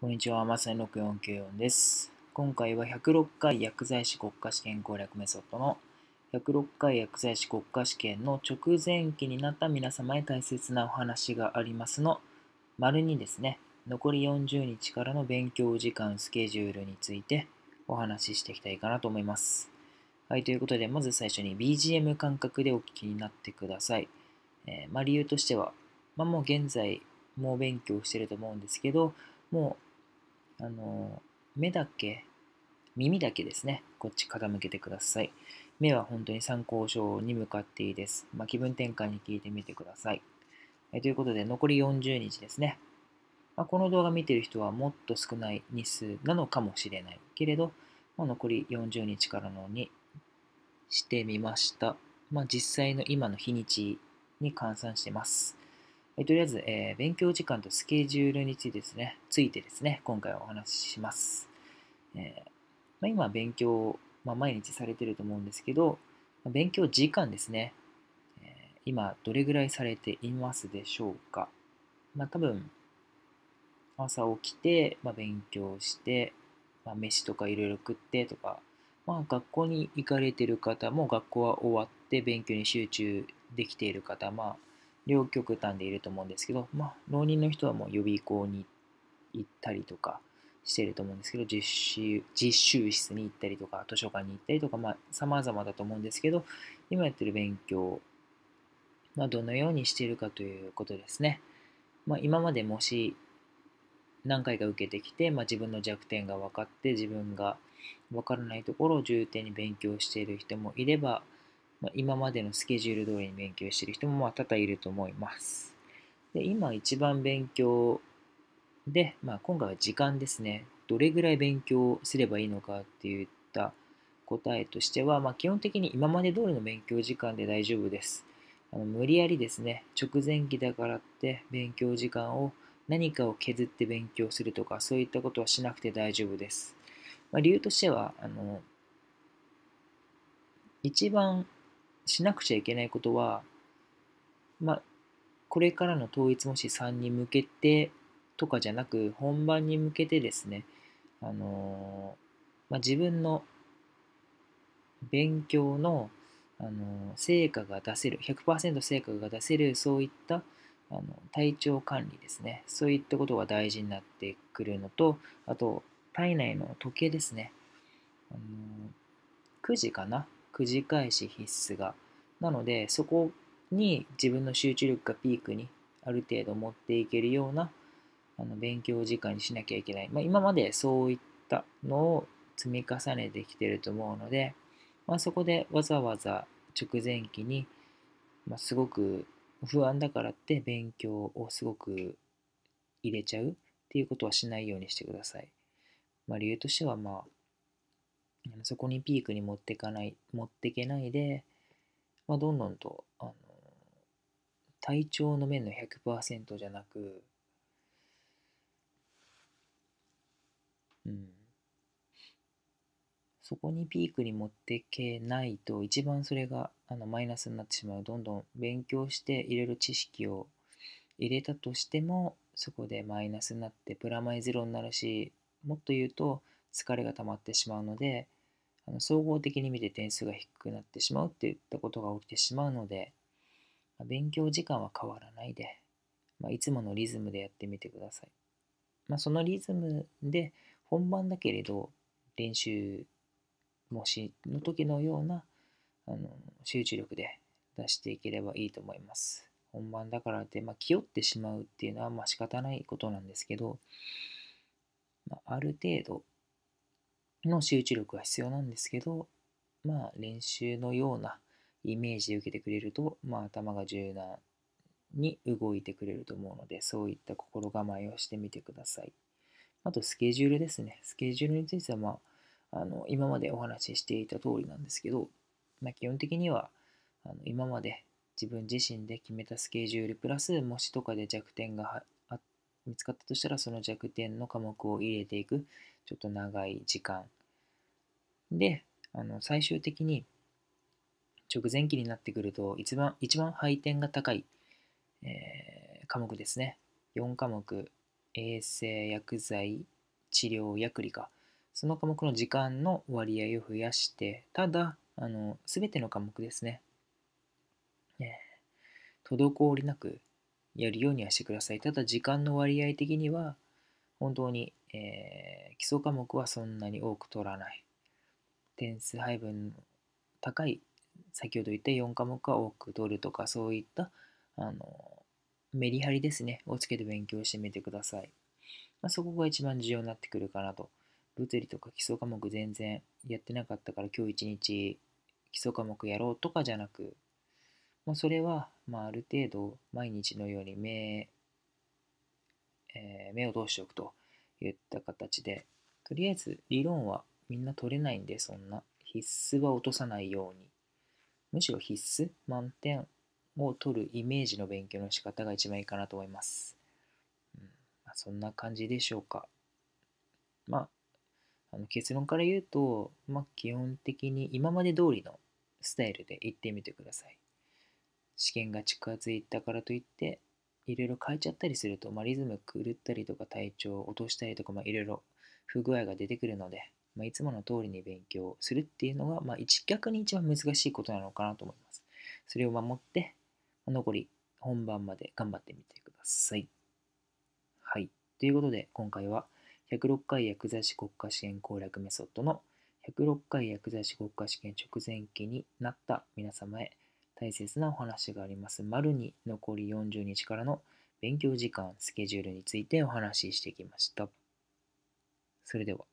こんにちは、まさに6494です。今回は106回薬剤師国家試験攻略メソッドの106回薬剤師国家試験の直前期になった皆様へ大切なお話がありますの丸にですね、残り40日からの勉強時間スケジュールについてお話ししていきたいかなと思います。はい、ということで、まず最初に BGM 感覚でお聞きになってください。えー、まあ、理由としては、まあ、もう現在、もう勉強してると思うんですけど、もうあの、目だけ、耳だけですね、こっち傾けてください。目は本当に参考書に向かっていいです。まあ、気分転換に聞いてみてください。えということで、残り40日ですね。まあ、この動画見てる人はもっと少ない日数なのかもしれないけれど、まあ、残り40日からのにしてみました。まあ、実際の今の日にちに換算してます。えとりあえず、えー、勉強時間とスケジュールについてですね、ついてですね、今回お話しします。えー、まあ、今、勉強、まあ、毎日されてると思うんですけど、勉強時間ですね、えー、今、どれぐらいされていますでしょうか。まあ、多分、朝起きて、まあ、勉強して、まあ、飯とかいろいろ食ってとか、まあ、学校に行かれてる方も学校は終わって勉強に集中できている方、まあ両極端でいると思うんですけど、まあ、浪人の人はもう予備校に行ったりとかしてると思うんですけど、実習、実習室に行ったりとか、図書館に行ったりとか、まあ、様々だと思うんですけど、今やってる勉強、まあ、どのようにしているかということですね。まあ、今までもし何回か受けてきて、まあ、自分の弱点が分かって自分が分からないところを重点に勉強している人もいればまあ、今までのスケジュール通りに勉強してる人もまあ多々いると思います。で今一番勉強で、まあ、今回は時間ですね。どれぐらい勉強すればいいのかっていった答えとしては、まあ、基本的に今まで通りの勉強時間で大丈夫です。あの無理やりですね、直前期だからって勉強時間を何かを削って勉強するとか、そういったことはしなくて大丈夫です。まあ、理由としては、あの一番しなくちゃいけないことは、まあ、これからの統一模試3に向けてとかじゃなく、本番に向けてですね、あのー、まあ、自分の勉強の、あのー、成果が出せる、100%成果が出せる、そういったあの体調管理ですね。そういったことが大事になってくるのと、あと、体内の時計ですね。あのー、9時かな繰り返し必須がなのでそこに自分の集中力がピークにある程度持っていけるようなあの勉強時間にしなきゃいけない、まあ、今までそういったのを積み重ねてきてると思うので、まあ、そこでわざわざ直前期に、まあ、すごく不安だからって勉強をすごく入れちゃうっていうことはしないようにしてください。まあ、理由としてはまあそこにピークに持ってかない、持ってけないで、まあ、どんどんと、あの、体調の面の100%じゃなく、うん、そこにピークに持ってけないと一番それがあのマイナスになってしまうどんどん勉強していろいろ知識を入れたとしてもそこでマイナスになってプラマイゼロになるしもっと言うと疲れが溜まってしまうのであの総合的に見て点数が低くなってしまうっていったことが起きてしまうので、まあ、勉強時間は変わらないで、まあ、いつものリズムでやってみてください。まあ、そのリズムで本番だけれど練習もしの時のようなあの集中力で出していければいいと思います。本番だからって、まあ、気負ってしまうっていうのはまあ仕方ないことなんですけど、まあ、ある程度の集中力が必要なんですけど、まあ、練習のようなイメージで受けてくれると、まあ、頭が柔軟に動いてくれると思うので、そういった心構えをしてみてください。あと、スケジュールですね。スケジュールについては、まあ、あの今までお話ししていた通りなんですけど、まあ、基本的にはあの今まで自分自身で決めたスケジュールプラス模試とかで弱点が見つかったとしたらその弱点の科目を入れていくちょっと長い時間であの最終的に直前期になってくると一番一番配点が高い、えー、科目ですね4科目衛生薬剤治療薬理科その科目の時間の割合を増やしてただあの全ての科目ですね、えー、滞りなくやるようにはしてください。ただ、時間の割合的には、本当に、えー、基礎科目はそんなに多く取らない。点数配分高い、先ほど言った4科目は多く取るとか、そういった、あの、メリハリですね、をつけて勉強してみてください。まあ、そこが一番重要になってくるかなと。物理とか基礎科目全然やってなかったから今日一日基礎科目やろうとかじゃなく、もうそれはまあ、ある程度毎日のように目,、えー、目を通しておくといった形で、とりあえず理論はみんな取れないんで、そんな必須は落とさないように。むしろ必須満点を取るイメージの勉強の仕方が一番いいかなと思います。うんまあ、そんな感じでしょうか。まあ、あの結論から言うと、まあ、基本的に今まで通りのスタイルで行ってみてください。試験が近づいたからといっていろいろ変えちゃったりすると、まあ、リズム狂ったりとか体調を落としたりとか、まあ、いろいろ不具合が出てくるので、まあ、いつもの通りに勉強するっていうのが、まあ、逆に一番難しいことなのかなと思います。それを守って、残り本番まで頑張ってみてください。はい。ということで、今回は106回薬剤師国家試験攻略メソッドの106回薬剤師国家試験直前期になった皆様へ大切なお話があります。丸に残り40日からの勉強時間、スケジュールについてお話ししてきました。それでは。